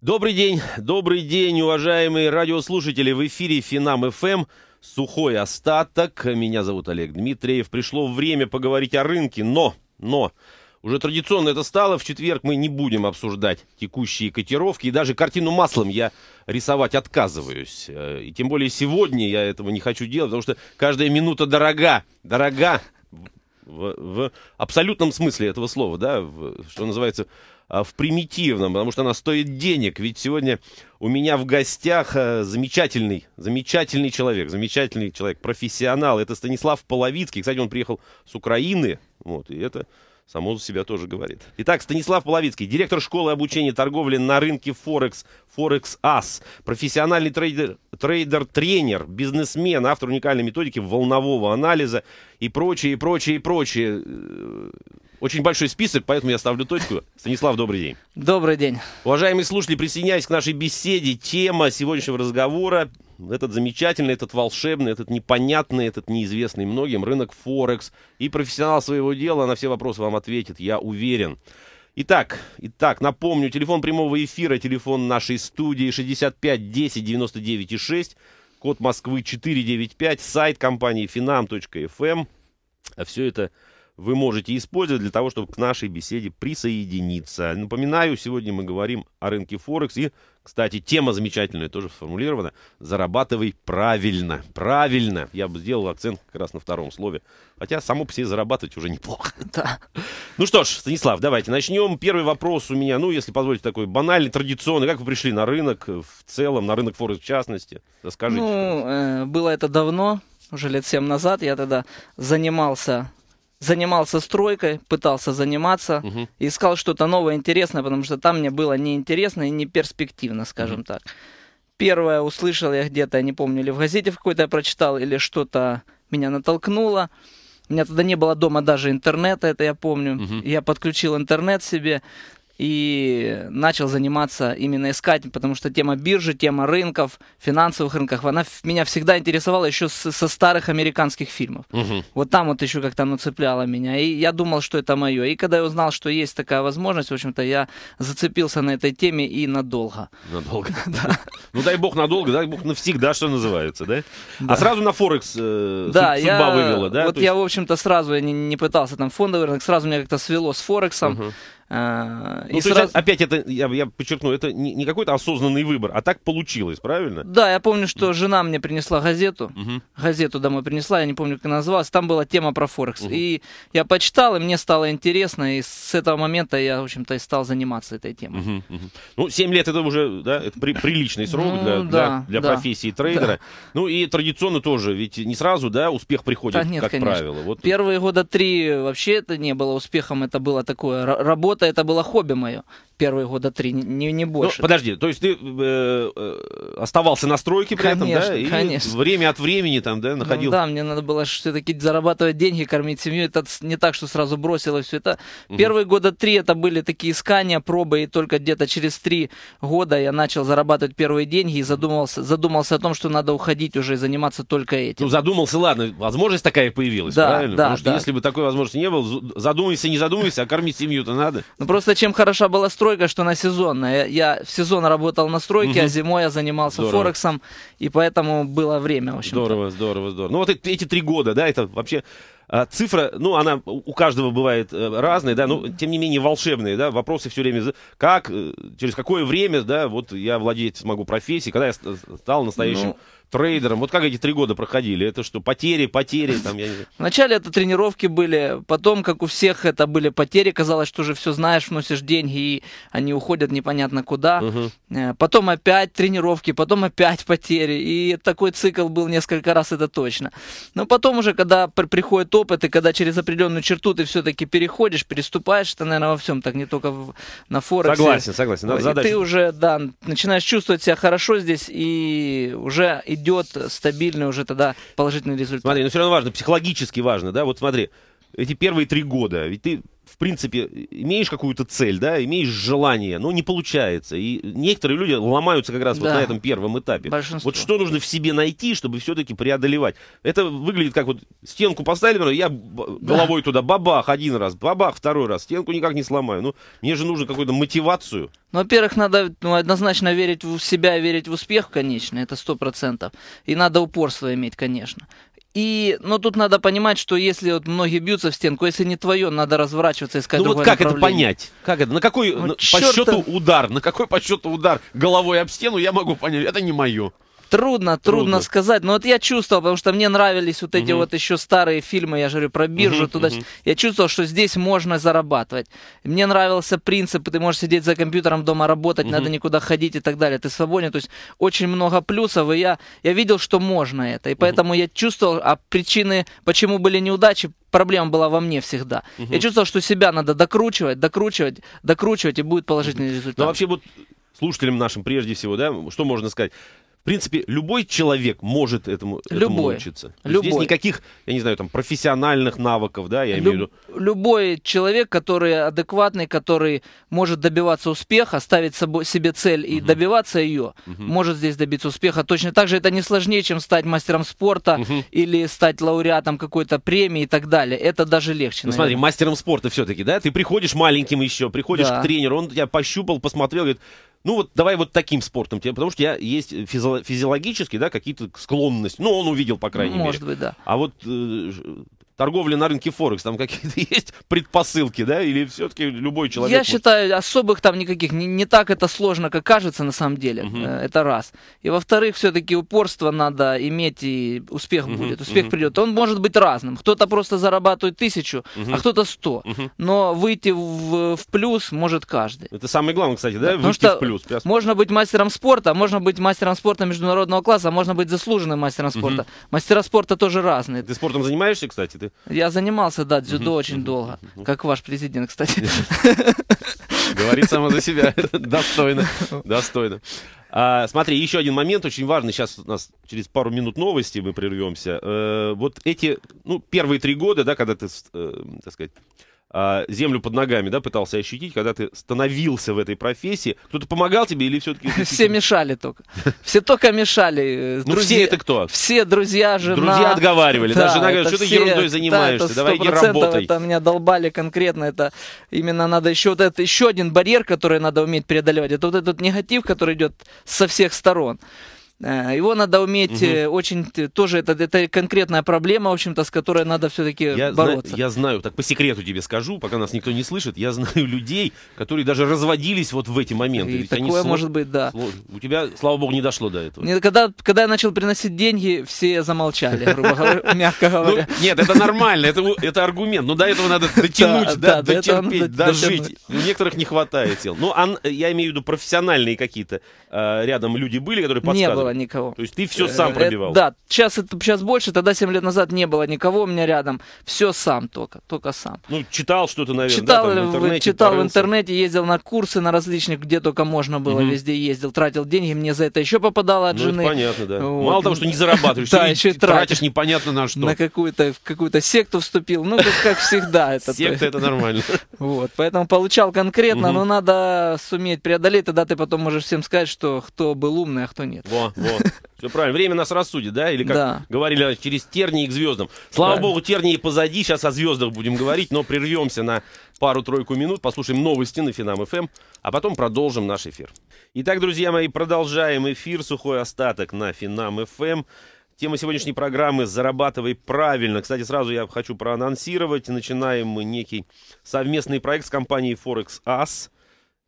Добрый день, добрый день, уважаемые радиослушатели. В эфире Финам ФМ. Сухой остаток. Меня зовут Олег Дмитриев. Пришло время поговорить о рынке, но, но, уже традиционно это стало. В четверг мы не будем обсуждать текущие котировки. И даже картину маслом я рисовать отказываюсь. Э, и тем более сегодня я этого не хочу делать, потому что каждая минута дорога. Дорога в, в абсолютном смысле этого слова, да, в, что называется, а, в примитивном, потому что она стоит денег. Ведь сегодня у меня в гостях а, замечательный, замечательный человек, замечательный человек, профессионал. Это Станислав Половицкий. Кстати, он приехал с Украины. Вот, и это само за себя тоже говорит. Итак, Станислав Половицкий, директор школы обучения торговли на рынке Форекс, Форекс Ас, профессиональный трейдер, трейдер-тренер, бизнесмен, автор уникальной методики волнового анализа и прочее, и прочее, и прочее. Очень большой список, поэтому я ставлю точку. Станислав, добрый день. Добрый день. Уважаемые слушатели, присоединяясь к нашей беседе, тема сегодняшнего разговора этот замечательный, этот волшебный, этот непонятный, этот неизвестный многим рынок Форекс. И профессионал своего дела на все вопросы вам ответит, я уверен. Итак, итак, напомню, телефон прямого эфира, телефон нашей студии 65 10 99 6, код Москвы 495, сайт компании finam.fm. Эм. Все это вы можете использовать для того, чтобы к нашей беседе присоединиться. Напоминаю, сегодня мы говорим о рынке Форекс и, кстати, тема замечательная тоже сформулирована. Зарабатывай правильно. Правильно. Я бы сделал акцент как раз на втором слове. Хотя само по себе зарабатывать уже неплохо. Да. Ну что ж, Станислав, давайте начнем. Первый вопрос у меня, ну, если позволите, такой банальный, традиционный. Как вы пришли на рынок в целом, на рынок Форекс в частности? Расскажите. Ну, э, было это давно, уже лет 7 назад. Я тогда занимался занимался стройкой, пытался заниматься, угу. искал что-то новое, интересное, потому что там мне было неинтересно и не перспективно, скажем угу. так. Первое услышал я где-то, я не помню, или в газете какой-то я прочитал, или что-то меня натолкнуло. У меня тогда не было дома даже интернета, это я помню. Угу. Я подключил интернет себе, и начал заниматься именно искать, потому что тема биржи, тема рынков, финансовых рынков, она меня всегда интересовала еще с, со старых американских фильмов. Угу. Вот там вот еще как-то оно цепляло меня, и я думал, что это мое. И когда я узнал, что есть такая возможность, в общем-то, я зацепился на этой теме и надолго. Надолго? Да. Ну дай бог надолго, дай бог навсегда, что называется, да? А сразу на Форекс э, судьба вывела, да? Вот я, в общем-то, сразу не пытался там фондовый рынок, сразу меня как-то свело с Форексом. А, ну, и сразу... есть, опять это, я, я подчеркну, это не, не какой-то осознанный выбор, а так получилось, правильно? Да, я помню, что жена мне принесла газету, угу. газету домой принесла, я не помню, как она называлась, там была тема про Форекс. Угу. И я почитал, и мне стало интересно, и с этого момента я, в общем-то, и стал заниматься этой темой. Угу, угу. Ну, 7 лет это уже, да, это при, приличный срок ну, для, да, для, для да. профессии трейдера. Да. Ну и традиционно тоже, ведь не сразу, да, успех приходит, да, нет, как конечно. правило. Вот. Первые года три вообще это не было успехом, это было такое работа спорта это было хобби мое первые года три, не, не ну, больше. Ну, подожди, то есть ты э, э оставался на стройке при конечно, этом, да? И конечно. время от времени там, да, ну находил? Ну, да, мне надо было все-таки зарабатывать деньги, кормить семью. Это не так, что сразу бросилось все это. Угу. Первые года три это были такие искания, пробы, и только где-то через три года я начал зарабатывать первые деньги и задумался, задумался о том, что надо уходить уже и заниматься только этим. Ну, задумался, ладно, возможность такая появилась, да, правильно? Да, Потому что да. если бы такой возможности не было, задумайся, не задумайся, а кормить семью-то надо. Ну просто чем хороша была стройка, что она сезонная. Я в сезон работал на стройке, угу. а зимой я занимался здорово. Форексом, и поэтому было время, в общем -то. Здорово, здорово, здорово. Ну вот эти три года, да, это вообще а, цифра, ну, она у каждого бывает э, разная, да, но тем не менее волшебные, да, вопросы все время, как, э, через какое время, да, вот я владеть смогу профессией, когда я стал настоящим ну трейдером. Вот как эти три года проходили? Это что, потери, потери? Там, я не... Вначале это тренировки были, потом, как у всех, это были потери. Казалось, что уже все знаешь, вносишь деньги, и они уходят непонятно куда. Угу. Потом опять тренировки, потом опять потери. И такой цикл был несколько раз, это точно. Но потом уже, когда приходит опыт, и когда через определенную черту ты все-таки переходишь, переступаешь, это, наверное, во всем так, не только в, на Форексе. Согласен, согласен. Надо и ты уже, да, начинаешь чувствовать себя хорошо здесь, и уже и идет стабильный уже тогда положительный результат. Смотри, но все равно важно, психологически важно, да, вот смотри, эти первые три года, ведь ты принципе, имеешь какую-то цель, да, имеешь желание, но не получается. И некоторые люди ломаются как раз да. вот на этом первом этапе. Большинство. Вот что нужно в себе найти, чтобы все-таки преодолевать. Это выглядит как вот стенку поставили, я головой туда бабах один раз, бабах второй раз, стенку никак не сломаю. Ну, мне же нужно какую-то мотивацию. Ну, во-первых, надо ну, однозначно верить в себя, верить в успех, конечно, это сто процентов. И надо упорство иметь, конечно. И, но ну, тут надо понимать, что если вот многие бьются в стенку, если не твое, надо разворачиваться и искать Ну вот как это понять? Как это? На какой ну, на, по счету удар? На какой по счету удар головой об стену я могу понять? Это не мое. Трудно, трудно, сказать. Но вот я чувствовал, потому что мне нравились вот эти угу. вот еще старые фильмы, я же говорю, про биржу угу, туда. Угу. Я чувствовал, что здесь можно зарабатывать. Мне нравился принцип, ты можешь сидеть за компьютером дома работать, угу. надо никуда ходить и так далее. Ты свободен. То есть очень много плюсов, и я, я видел, что можно это. И поэтому угу. я чувствовал, а причины, почему были неудачи, проблема была во мне всегда. Угу. Я чувствовал, что себя надо докручивать, докручивать, докручивать, и будет положительный ну, результат. Ну вообще вот слушателям нашим прежде всего, да, что можно сказать? В принципе, любой человек может этому, любой. этому научиться. Любой. Здесь никаких, я не знаю, там, профессиональных навыков, да, я Люб, имею в виду. Любой человек, который адекватный, который может добиваться успеха, ставить собой, себе цель и угу. добиваться ее, угу. может здесь добиться успеха. Точно так же это не сложнее, чем стать мастером спорта угу. или стать лауреатом какой-то премии и так далее. Это даже легче. Ну, смотри, мастером спорта все-таки, да? Ты приходишь маленьким еще, приходишь да. к тренеру, он тебя пощупал, посмотрел, говорит, ну вот давай вот таким спортом тебе, потому что я есть физиологически, да, какие-то склонности. Ну, он увидел, по крайней Может мере. Может быть, да. А вот э, торговли на рынке Форекс, там какие-то есть предпосылки, да, или все-таки любой человек... Я может... считаю, особых там никаких, не, не так это сложно, как кажется на самом деле, угу. это раз. И во-вторых, все-таки упорство надо иметь, и успех угу, будет, успех угу. придет. Он может быть разным, кто-то просто зарабатывает тысячу, угу. а кто-то сто, угу. но выйти в, в плюс может каждый. Это самое главное, кстати, да, да выйти что в плюс. Можно быть мастером спорта, можно быть мастером спорта международного класса, а можно быть заслуженным мастером спорта. Угу. Мастера спорта тоже разные. Ты спортом занимаешься, кстати, ты? Я занимался, да, дзюдо очень долго. Как ваш президент, кстати. Говорит само за себя. Достойно. Достойно. А, смотри, еще один момент очень важный. Сейчас у нас через пару минут новости мы прервемся. Э, вот эти, ну, первые три года, да, когда ты, э, так сказать, а, землю под ногами, да, пытался ощутить, когда ты становился в этой профессии? Кто-то помогал тебе или все-таки... Все мешали только. Все только мешали. Ну все это кто? Все друзья, жена. Друзья отговаривали, да, жена говорит, что ты ерундой занимаешься, давай иди работай. Это меня долбали конкретно, это именно надо еще вот это, еще один барьер, который надо уметь преодолевать, это вот этот негатив, который идет со всех сторон. Э, его надо уметь угу. очень тоже это это конкретная проблема, в общем-то, с которой надо все-таки бороться. Зна- я знаю, так по секрету тебе скажу, пока нас никто не слышит, я знаю людей, которые даже разводились вот в эти моменты. И Ведь такое может слож... быть, да. У тебя, слава богу, не дошло до этого. Нет, когда когда я начал приносить деньги, все замолчали, грубо мягко ну, говоря. Нет, это нормально, это аргумент. Но ну, до этого надо дотянуть, да, дотерпеть, дожить. Некоторых не хватает сил. Ну, а я имею в виду профессиональные какие-то э, рядом люди были, которые подсказывали было никого. То есть ты все э, сам э, пробивал? Э, да, сейчас, это, сейчас больше, тогда 7 лет назад не было никого у меня рядом. Все сам только, только сам. Ну, читал что-то, наверное, читал, да, там, в интернете? Читал порылся. в интернете, ездил на курсы, на различных, где только можно было, угу. везде ездил, тратил деньги, мне за это еще попадало от ну, жены. понятно, да. Вот. Мало того, что не зарабатываешь, да, еще тратишь непонятно на что. На какую-то какую-то секту вступил, ну, как всегда. Секта это нормально. Вот, поэтому получал конкретно, но надо суметь преодолеть, тогда ты потом можешь всем сказать, что кто был умный, а кто нет. Во, вот. Все правильно. Время нас рассудит, да? Или как да. говорили через тернии к звездам. Слава правильно. богу, тернии позади. Сейчас о звездах будем говорить, но прервемся на пару-тройку минут, послушаем новости на Финам ФМ, эм, а потом продолжим наш эфир. Итак, друзья мои, продолжаем эфир. Сухой остаток на Финам ФМ. Эм. Тема сегодняшней программы «Зарабатывай правильно». Кстати, сразу я хочу проанонсировать. Начинаем мы некий совместный проект с компанией Forex As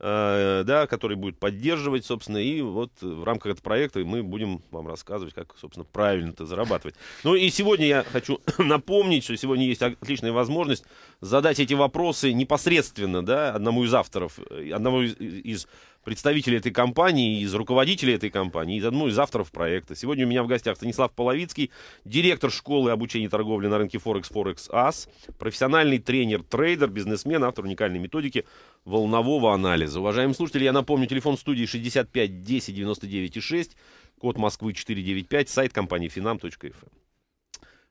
Э, да, который будет поддерживать, собственно, и вот в рамках этого проекта мы будем вам рассказывать, как, собственно, правильно это зарабатывать. Ну и сегодня я хочу напомнить, что сегодня есть отличная возможность задать эти вопросы непосредственно, да, одному из авторов, э, одному из, из представителей этой компании, из руководителей этой компании, из одного из авторов проекта. Сегодня у меня в гостях Станислав Половицкий, директор школы обучения торговли на рынке Форекс Форекс Ас, профессиональный тренер, трейдер, бизнесмен, автор уникальной методики волнового анализа. Уважаемые слушатели, я напомню, телефон студии 65 10 99 6, код Москвы 495, сайт компании finam.fm. Эм.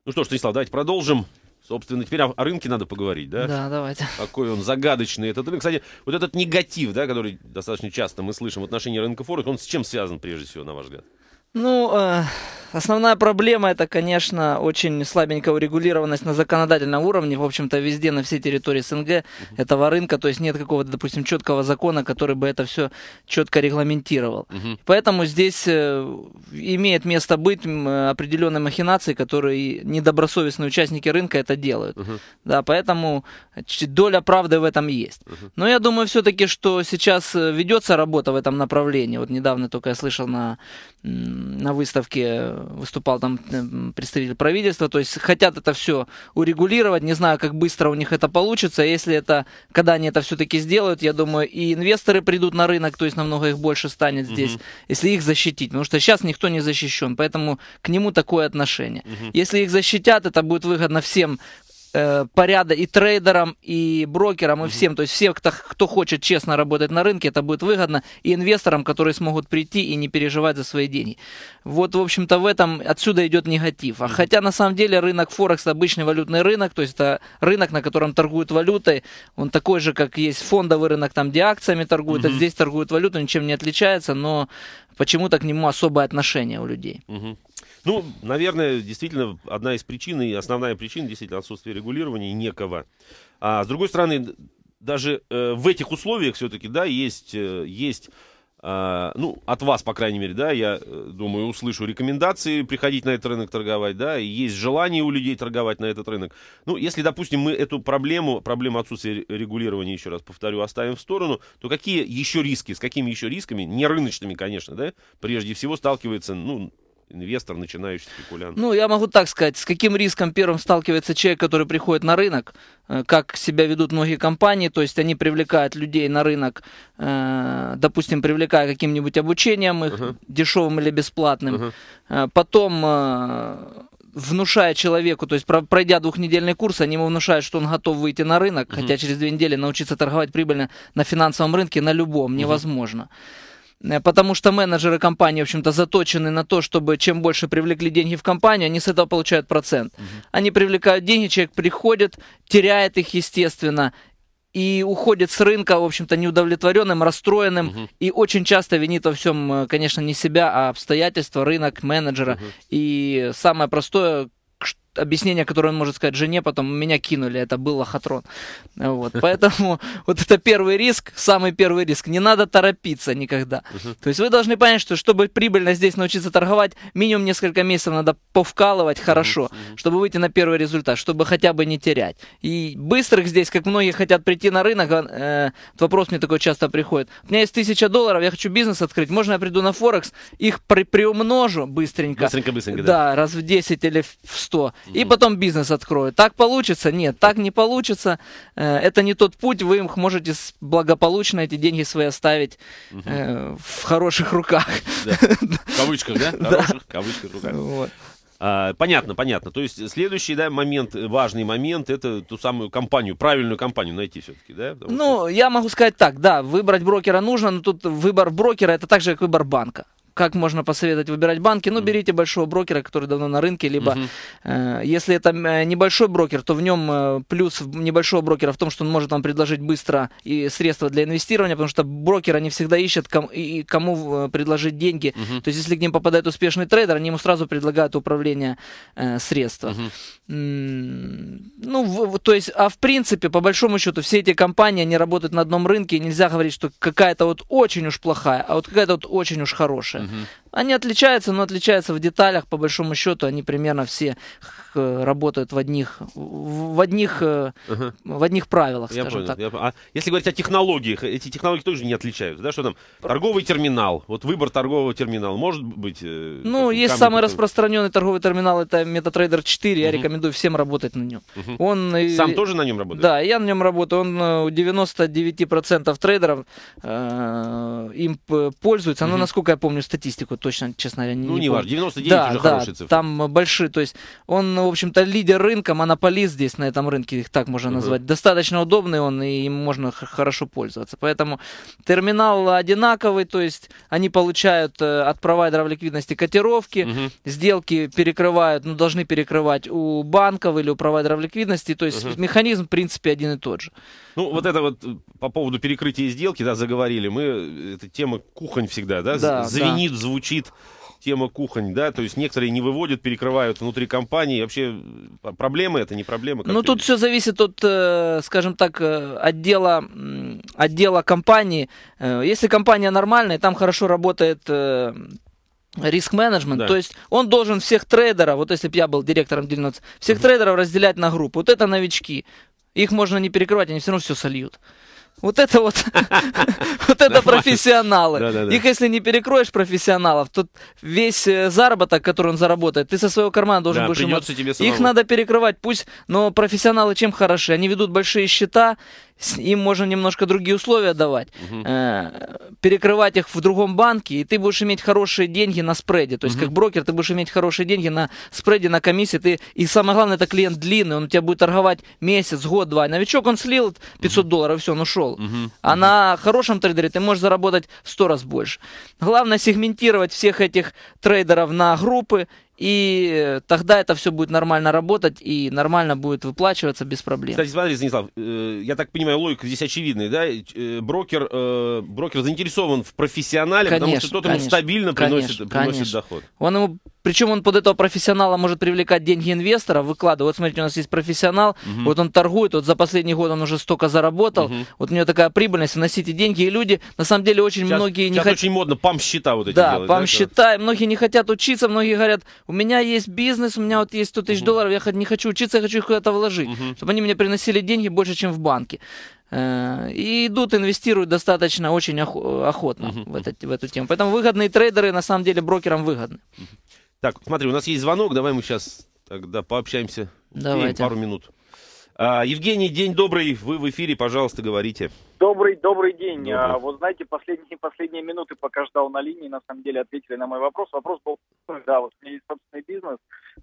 Ну что ж, Станислав, давайте продолжим. Собственно, теперь о, о рынке надо поговорить, да? Да, давайте. Какой он загадочный этот рынок. Кстати, вот этот негатив, да, который достаточно часто мы слышим в отношении рынка Форекс, он с чем связан прежде всего, на ваш взгляд? Ну, э, основная проблема это, конечно, очень слабенькая урегулированность на законодательном уровне. В общем-то, везде, на всей территории СНГ этого рынка, то есть нет какого-то, допустим, четкого закона, который бы это все четко регламентировал. Угу. Поэтому здесь э, имеет место быть определенные махинации, которые недобросовестные участники рынка это делают. Угу. Да, поэтому доля правды в этом есть. Угу. Но я думаю все-таки, что сейчас э, ведется работа в этом направлении. Вот недавно только я слышал на на выставке э, выступал там э, представитель правительства, то есть хотят это все урегулировать, не знаю, как быстро у них это получится, если это, когда они это все-таки сделают, я думаю, и инвесторы придут на рынок, то есть намного их больше станет здесь, угу. если их защитить, потому что сейчас никто не защищен, поэтому к нему такое отношение. Угу. Если их защитят, это будет выгодно всем э, порядок и трейдерам, и брокерам, и всем. То есть всем, кто, кто хочет честно работать на рынке, это будет выгодно. И инвесторам, которые смогут прийти и не переживать за свои деньги. Вот, в общем-то, в этом отсюда идет негатив. А хотя на самом деле рынок Форекс обычный валютный рынок, то есть это рынок, на котором торгуют валютой. Он такой же, как есть фондовый рынок, там где акциями торгуют, угу. а здесь торгуют валюту, ничем не отличается, но почему-то к нему особое отношение у людей. Угу. Ну, наверное, действительно, одна из причин, и основная причина, действительно, отсутствие регулирования некого. А с другой стороны, даже э, в этих условиях все-таки, да, есть, э, есть э, ну, от вас, по крайней мере, да, я э, думаю, услышу рекомендации приходить на этот рынок торговать, да, и есть желание у людей торговать на этот рынок. Ну, если, допустим, мы эту проблему, проблему отсутствия регулирования, еще раз повторю, оставим в сторону, то какие еще риски, с какими еще рисками, не рыночными, конечно, да, прежде всего сталкивается, ну, инвестор, начинающий спекулянт? Ну, я могу так сказать, с каким риском первым сталкивается человек, который приходит на рынок, э, как себя ведут многие компании, то есть они привлекают людей на рынок, э, допустим, привлекая каким-нибудь обучением их, uh-huh. дешевым или бесплатным, uh-huh. потом внушая человеку, то есть пройдя двухнедельный курс, они ему внушают, что он готов выйти на рынок, угу. хотя через две недели научиться торговать прибыльно на финансовом рынке на любом угу. невозможно. Э, потому что менеджеры компании, в общем-то, заточены на то, чтобы чем больше привлекли деньги в компанию, они с этого получают процент. Угу. Они привлекают деньги, человек приходит, теряет их, естественно, и уходит с рынка, в общем-то, неудовлетворенным, расстроенным, угу. и очень часто винит во всем, э, конечно, не себя, а обстоятельства, рынок, менеджера. Угу. И самое простое, объяснение, которое он может сказать жене, потом меня кинули, это был лохотрон. Вот. Поэтому вот это первый риск, самый первый риск. Не надо торопиться никогда. То есть вы должны понять, что чтобы прибыльно здесь научиться торговать, минимум несколько месяцев надо повкалывать хорошо, чтобы выйти на первый результат, чтобы хотя бы не терять. И быстрых здесь, как многие хотят прийти на рынок, э, вопрос мне такой часто приходит. У меня есть тысяча долларов, я хочу бизнес открыть, можно я приду на Форекс, их при приумножу быстренько. Быстренько-быстренько, да. Да, раз в 10 или в 100 угу. и потом бизнес открою. Так получится? Нет, так не получится. Э, это не тот путь, вы им можете благополучно эти деньги свои оставить угу. в хороших руках. Да. В кавычках, да? Хороших, да. кавычках руках. Вот. А, понятно, понятно. То есть следующий да, момент, э, важный момент, это ту самую компанию, правильную компанию найти все-таки, да? Потому ну, что... я могу сказать так, да, выбрать брокера нужно, но тут выбор брокера это так же, как выбор банка как можно посоветовать выбирать банки? Ну, берите большого брокера, который давно на рынке, либо э, если это э, небольшой брокер, то в нем э, плюс небольшого брокера в том, что он может вам предложить быстро и средства для инвестирования, потому что брокеры они всегда ищут ком- и кому э, предложить деньги. Uh-huh. То есть, если к ним попадает успешный трейдер, они ему сразу предлагают управление э, средства. Uh-huh. М- ну, в, то есть, а в принципе, по большому счету, все эти компании, они работают на одном рынке, и нельзя говорить, что какая-то вот очень уж плохая, а вот какая-то вот очень уж хорошая. Uh-huh. Mm-hmm. Они отличаются, но отличаются в деталях, по большому счету, они примерно все э, работают в одних, в одних, uh в одних правилах, я скажем понял, так. Я... А если говорить о технологиях, эти технологии тоже не отличаются, да? Что там? Торговый терминал, вот выбор торгового терминала, может быть? Э, ну, есть самый распространенный торговый терминал, это MetaTrader 4, uh я рекомендую всем работать на нем. Uh Он... Сам тоже на нем работает? Да, я на нем работаю, он у 99% трейдеров э, им пользуется, ну, насколько я помню статистику, точно, честно говоря, не Ну, не важно, 99 да, уже да, хорошие цифры. там большие, то есть он, в общем-то, лидер рынка, монополист здесь на этом рынке, их так можно назвать. Угу. Достаточно удобный он, и им можно хорошо пользоваться. Поэтому терминал одинаковый, то есть они получают э, от провайдеров ликвидности котировки, угу. сделки перекрывают, ну, должны перекрывать у банков или у провайдеров ликвидности, то есть угу. механизм, в принципе, один и тот же. Ну, вот это вот э, по поводу перекрытия сделки, да, заговорили, мы, э, эта тема кухонь всегда, да, да звенит, да. звучит звучит тема кухонь, да, то есть некоторые не выводят, перекрывают внутри компании, вообще проблемы это, не проблемы? Ну, тут все зависит от, э, скажем так, э, отдела, отдела компании. Э, если компания нормальная, там хорошо работает риск-менеджмент, да. то есть он должен всех трейдеров, вот если бы я был директором Дильноц, всех угу. трейдеров разделять на группы. Вот это новички, их можно не перекрывать, они все равно все сольют. Вот это вот, вот это профессионалы. Их если не перекроешь профессионалов, то весь э, заработок, который он заработает, ты со своего кармана должен будешь... Их надо перекрывать, пусть, но профессионалы чем хороши? Они ведут большие счета, им можно немножко другие условия давать, угу. э, перекрывать их в другом банке, и ты будешь иметь хорошие деньги на спреде. То есть, угу. как брокер, ты будешь иметь хорошие деньги на спреде, на комиссии. Ты, и самое главное, это клиент длинный, он у тебя будет торговать месяц, год, два. Новичок, он слил 500 угу. долларов, все, он ушел. Угу. А на хорошем трейдере ты можешь заработать в 100 раз больше. Главное сегментировать всех этих трейдеров на группы и э, тогда это все будет нормально работать и нормально будет выплачиваться без проблем. Кстати, смотри, Станислав, э, я так понимаю, логика здесь очевидная, да? Э, брокер, брокер заинтересован в профессионале, конечно, потому что тот конечно, ему стабильно конечно, приносит, конечно. приносит доход. Он ему причем он под этого профессионала может привлекать деньги инвесторов, выкладывать. Вот смотрите, у нас есть профессионал, угу. вот он торгует, вот за последний год он уже столько заработал, угу. вот у него такая прибыльность, вносите деньги, и люди, на самом деле, очень сейчас, многие сейчас не хотят... очень модно пам-счета вот эти Да, пам-счета, да? многие не хотят учиться, многие говорят, у меня есть бизнес, у меня вот есть 100 тысяч угу. долларов, я не хочу учиться, я хочу их куда-то вложить, угу. чтобы они мне приносили деньги больше, чем в банке. Э, и идут, инвестируют достаточно очень охотно uh-huh. в, этот, в эту тему. Поэтому выгодные трейдеры на самом деле брокерам выгодны. Uh-huh. Так, смотри, у нас есть звонок, давай мы сейчас тогда пообщаемся. Давайте. пару минут. А, Евгений, день добрый, вы в эфире, пожалуйста, говорите. Добрый, добрый день. А, добрый. А, вот знаете, последние, последние минуты, пока ждал на линии, на самом деле ответили на мой вопрос. Вопрос был, да, вот у меня есть собственный бизнес,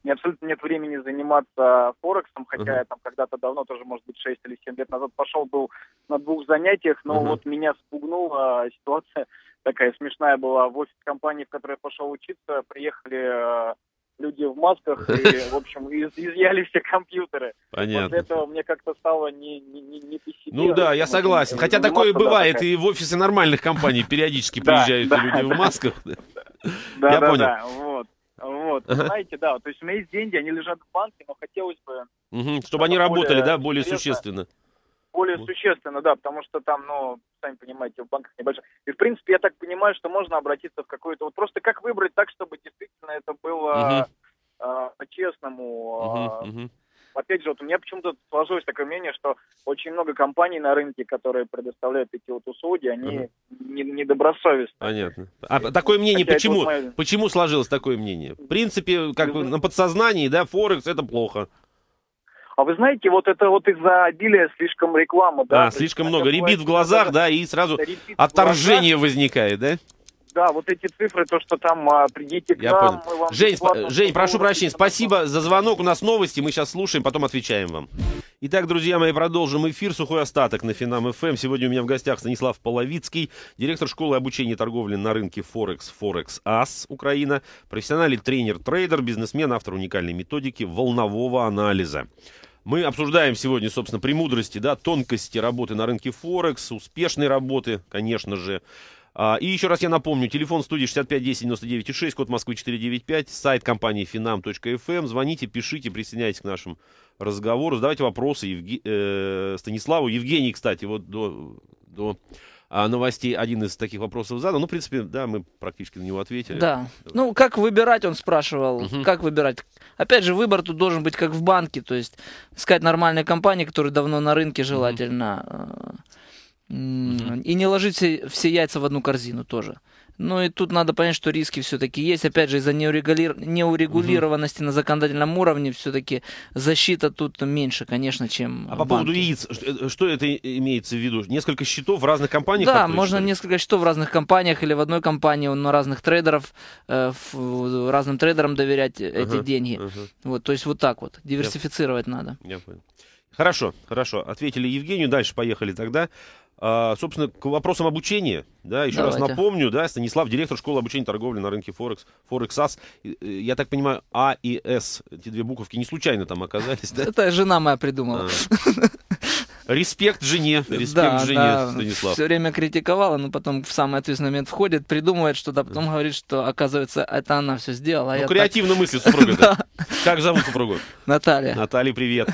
мне абсолютно нет времени заниматься Форексом, хотя uh-huh. я там когда-то давно, тоже, может быть, 6 или 7 лет назад пошел, был на двух занятиях, но uh-huh. вот меня спугнула ситуация такая смешная была. В офис компании, в которой я пошел учиться, приехали э, люди в масках и, в общем, из, изъяли все компьютеры. Понятно. После этого мне как-то стало не, не, не, не по себе. Ну да, я согласен. Хотя такое бывает да, такая... и в офисы нормальных компаний периодически приезжают люди в масках. Да, да, да, вот. Вот, знаете, да, то есть у меня есть деньги, они лежат в банке, но хотелось бы... Чтобы они работали, да, более существенно более существенно, да, потому что там, ну, сами понимаете, в банках небольшой. И, в принципе, я так понимаю, что можно обратиться в какой-то... Вот просто как выбрать так, чтобы действительно это было угу. э, по-честному. Угу, угу. Опять же, вот у меня почему-то сложилось такое мнение, что очень много компаний на рынке, которые предоставляют эти вот услуги, они угу. недобросовестны. Не Понятно. А такое мнение почему? Вот мое... Почему сложилось такое мнение? В принципе, как бы на подсознании, да, Форекс это плохо. А вы знаете, вот это вот из-за обилия слишком рекламы, да. А, слишком есть, много. Ребит в глазах, да, и сразу отторжение глазах. возникает, да? Да, вот эти цифры, то, что там а, придите к Я нам, понял. Жень, сп- э, Жень, прошу прощения, спасибо за звонок. У нас новости, мы сейчас слушаем, потом отвечаем вам. Итак, друзья мои, продолжим эфир. Сухой остаток на Финам ФМ. Эм. Сегодня у меня в гостях Станислав Половицкий, директор школы обучения торговли на рынке Форекс Форекс Ас Украина, профессиональный тренер, трейдер, бизнесмен, автор уникальной методики волнового анализа. Мы обсуждаем сегодня, собственно, премудрости, да, тонкости работы на рынке Форекс, успешной работы, конечно же. А, и еще раз я напомню, телефон студии 6510-99,6, код Москвы 495, сайт компании finam.fm. Эм. Звоните, пишите, присоединяйтесь к нашим разговору, задавайте вопросы Евге... э, Станиславу. Евгений, кстати, вот до, до а, новостей один из таких вопросов задал. Ну, в принципе, да, мы практически на него ответили. Да. Давай. Ну, как выбирать, он спрашивал. Угу. Как выбирать? Опять же, выбор тут должен быть как в банке, то есть искать нормальные компании, которые давно на рынке желательно. Угу. И не ложить все, все яйца в одну корзину тоже. Ну и тут надо понять, что риски все-таки есть. Опять же, из-за неурегули... неурегулированности угу. на законодательном уровне все-таки защита тут меньше, конечно, чем А банки. по поводу яиц, что э, это имеется в виду? Несколько счетов в разных компаниях? Да, открыть, можно несколько счетов в разных компаниях или в одной компании, но ну, разных трейдеров, э, разным трейдерам доверять uh-huh, эти деньги. uh Вот, то есть вот так вот, диверсифицировать Я... надо. Я понял. Хорошо, хорошо. Ответили Евгению. Дальше поехали тогда. А, собственно, к вопросам обучения, да, еще Давайте. раз напомню, да, Станислав, директор школы обучения торговли на рынке Форекс, форексас э, Я так понимаю, А и С, эти две буковки не случайно там оказались, да? Это жена моя придумала. А. Респект жене, респект да, жене, да. Станислав. Все время критиковала, но потом в самый ответственный момент входит, придумывает что-то, а потом говорит, что, оказывается, это она все сделала. А ну, креативно так... мыслит супруга. Как зовут супругу? Наталья. Наталья, привет.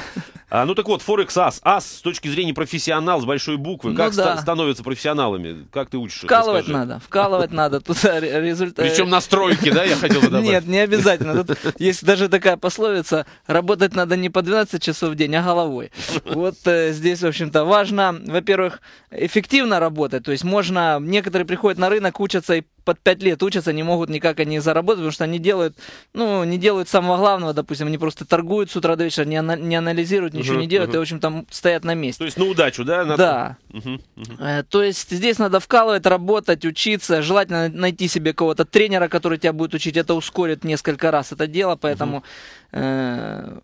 А, ну так вот, Форекс Ас. Ас с точки зрения профессионал с большой буквы. Ну, как да. ст- становятся профессионалами? Как ты учишь? Вкалывать надо. Вкалывать надо. Тут э, результат. Э, Причем настройки, да, я хотел добавить. Нет, не обязательно. Тут есть даже такая пословица: работать надо не по 12 часов в день, а головой. Вот э, здесь, в общем-то, важно, во-первых, эффективно работать. То есть можно, некоторые приходят на рынок, учатся и под пять лет учатся, не могут никак они заработать, потому что они делают, ну, не делают самого главного, допустим, они просто торгуют с утра до вечера, не, ана- не анализируют, ничего uh-huh, не делают, uh-huh. и, в общем, там стоят на месте. То есть на удачу, да? Надо... Да. Uh-huh, uh-huh. То есть здесь надо вкалывать, работать, учиться, желательно найти себе кого-то тренера, который тебя будет учить, это ускорит несколько раз это дело, поэтому... Uh-huh. Э,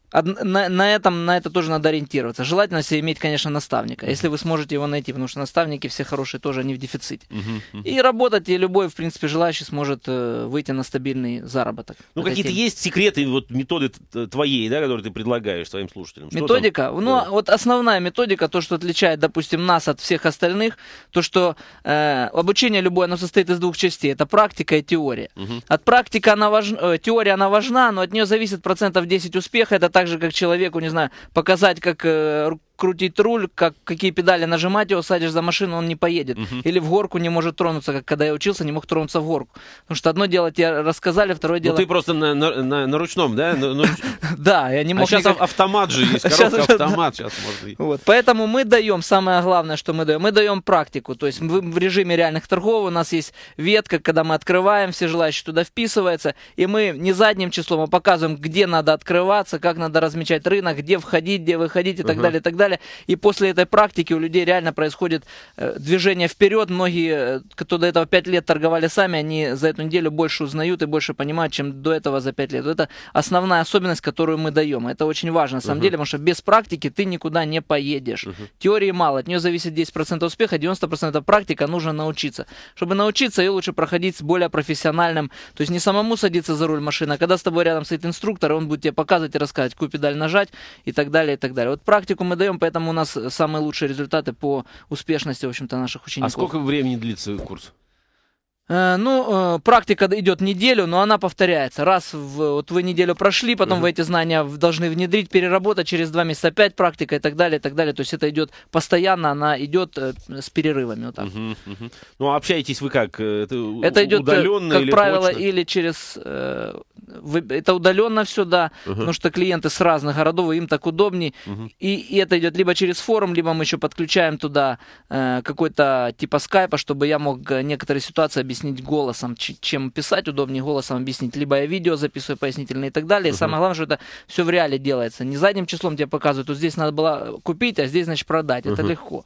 на, на, этом, на это тоже надо ориентироваться. Желательно себе иметь, конечно, наставника, если вы сможете его найти, потому что наставники все хорошие тоже, они в дефиците. Угу. И работать и любой, в принципе, желающий сможет э, выйти на стабильный заработок. Ну, какие-то есть секреты, вот методы твоей, да, которые ты предлагаешь своим слушателям? Что методика? Там? Ну, да. А вот основная методика, то, что отличает, допустим, нас от всех остальных, то, что э, обучение любое, оно состоит из двух частей. Это практика и теория. Угу. От практики она важна, э, теория она важна, но от нее зависит процентов 10 успеха, это так же, как человеку, не знаю, показать, как э, крутить руль, как, какие педали нажимать, его садишь за машину, он не поедет. Угу. Или в горку не может тронуться, как когда я учился, не мог тронуться в горку. Потому что одно дело тебе рассказали, второе ну, дело... Ну ты просто на, на, на, на ручном, да? Ну, ну, да, я не а мог... А сейчас автомат же есть, коробка автомат сейчас можно... Поэтому мы даем, самое главное, что мы даем, мы даем практику. То есть в режиме реальных торгов у нас есть ветка, когда мы открываем, все желающие туда вписываются, и мы не задним числом, а показываем, где надо открываться, как надо размечать рынок, где входить, где выходить и так далее, и так далее далее. И после этой практики у людей реально происходит э, движение вперед. Многие, э, кто до этого 5 лет торговали сами, они за эту неделю больше узнают и больше понимают, чем до этого за 5 лет. Это основная особенность, которую мы даем. Это очень важно на самом угу. деле, потому что без практики ты никуда не поедешь. Угу. Теории мало, от нее зависит 10% успеха, 90% практика, нужно научиться. Чтобы научиться, ее лучше проходить с более профессиональным, то есть не самому садиться за руль машины, а когда с тобой рядом стоит инструктор, он будет тебе показывать и рассказывать, какую педаль нажать и так далее, и так далее. Вот практику мы даем поэтому у нас самые лучшие результаты по успешности, в общем-то, наших а учеников. А сколько времени длится курс? Э, ну, э, практика идет неделю, но она повторяется. Раз в, вот вы неделю прошли, потом вы эти знания должны внедрить, переработать, через два месяца опять практика и так далее, и так далее. То есть это идет постоянно, она идет э, с перерывами. Вот так. Uh-huh, Ну, а общаетесь вы как? Это, это идет, удаленно как или правило, точно? или через это удаленно все, да, uh-huh. потому что клиенты с разных городов, им так удобнее. Uh-huh. И, и это идет либо через форум, либо мы еще подключаем туда э, какой-то типа скайпа, чтобы я мог э, некоторые ситуации объяснить голосом, чем писать, удобнее голосом объяснить. Либо я видео записываю пояснительные и так далее. Uh-huh. самое главное, что это все в реале делается. Не задним числом тебе показывают, вот здесь надо было купить, а здесь, значит, продать. Uh-huh. Это легко